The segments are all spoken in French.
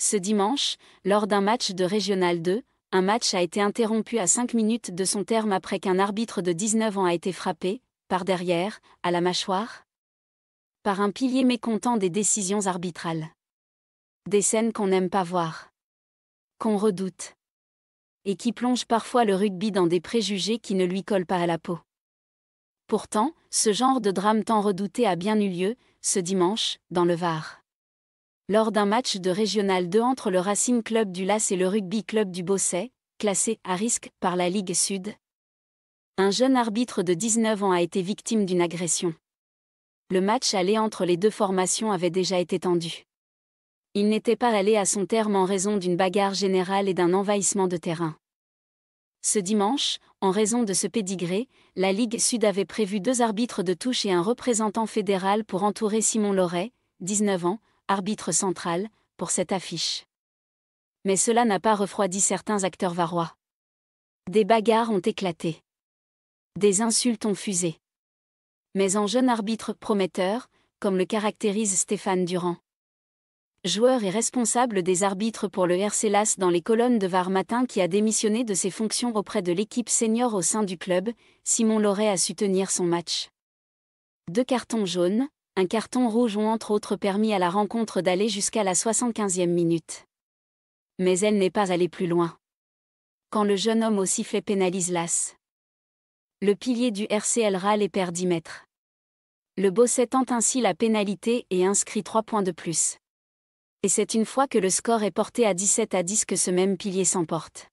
Ce dimanche, lors d'un match de Régional 2, un match a été interrompu à 5 minutes de son terme après qu'un arbitre de 19 ans a été frappé, par derrière, à la mâchoire, par un pilier mécontent des décisions arbitrales. Des scènes qu'on n'aime pas voir, qu'on redoute, et qui plongent parfois le rugby dans des préjugés qui ne lui collent pas à la peau. Pourtant, ce genre de drame tant redouté a bien eu lieu, ce dimanche, dans le Var lors d'un match de Régional 2 entre le Racing Club du Las et le Rugby Club du Bosset, classé à risque par la Ligue Sud. Un jeune arbitre de 19 ans a été victime d'une agression. Le match allé entre les deux formations avait déjà été tendu. Il n'était pas allé à son terme en raison d'une bagarre générale et d'un envahissement de terrain. Ce dimanche, en raison de ce pédigré, la Ligue Sud avait prévu deux arbitres de touche et un représentant fédéral pour entourer Simon Loret, 19 ans, arbitre central, pour cette affiche. Mais cela n'a pas refroidi certains acteurs varois. Des bagarres ont éclaté. Des insultes ont fusé. Mais en jeune arbitre prometteur, comme le caractérise Stéphane Durand. Joueur et responsable des arbitres pour le RC dans les colonnes de Var Matin qui a démissionné de ses fonctions auprès de l'équipe senior au sein du club, Simon Lauré a su tenir son match. Deux cartons jaunes, un carton rouge ont entre autres permis à la rencontre d'aller jusqu'à la 75e minute. Mais elle n'est pas allée plus loin. Quand le jeune homme au sifflet pénalise l'As. Le pilier du RCL râle et perd 10 mètres. Le Bosset tente ainsi la pénalité et inscrit 3 points de plus. Et c'est une fois que le score est porté à 17 à 10 que ce même pilier s'emporte.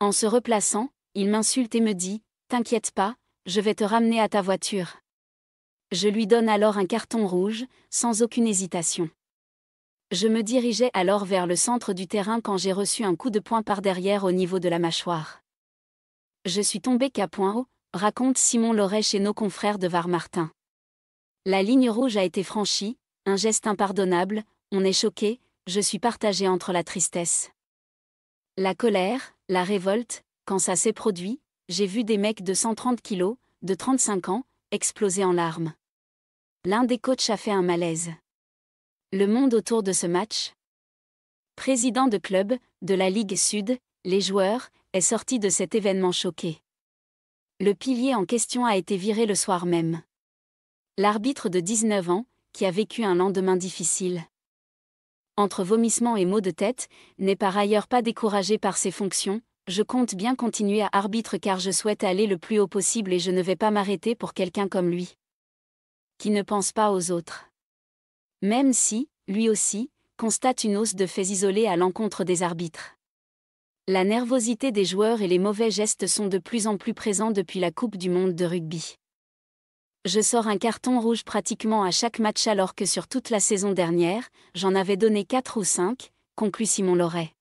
En se replaçant, il m'insulte et me dit T'inquiète pas, je vais te ramener à ta voiture. Je lui donne alors un carton rouge, sans aucune hésitation. Je me dirigeais alors vers le centre du terrain quand j'ai reçu un coup de poing par derrière au niveau de la mâchoire. Je suis tombé qu'à point haut, raconte Simon Loret chez nos confrères de Var-Martin. La ligne rouge a été franchie, un geste impardonnable, on est choqué, je suis partagé entre la tristesse. La colère, la révolte, quand ça s'est produit, j'ai vu des mecs de 130 kilos, de 35 ans, explosé en larmes. L'un des coachs a fait un malaise. Le monde autour de ce match Président de club, de la Ligue Sud, les joueurs, est sorti de cet événement choqué. Le pilier en question a été viré le soir même. L'arbitre de 19 ans, qui a vécu un lendemain difficile. Entre vomissements et maux de tête, n'est par ailleurs pas découragé par ses fonctions, je compte bien continuer à arbitre car je souhaite aller le plus haut possible et je ne vais pas m'arrêter pour quelqu'un comme lui. Qui ne pense pas aux autres. Même si, lui aussi, constate une hausse de faits isolés à l'encontre des arbitres. La nervosité des joueurs et les mauvais gestes sont de plus en plus présents depuis la Coupe du Monde de rugby. Je sors un carton rouge pratiquement à chaque match alors que sur toute la saison dernière, j'en avais donné 4 ou 5, conclut Simon Loret.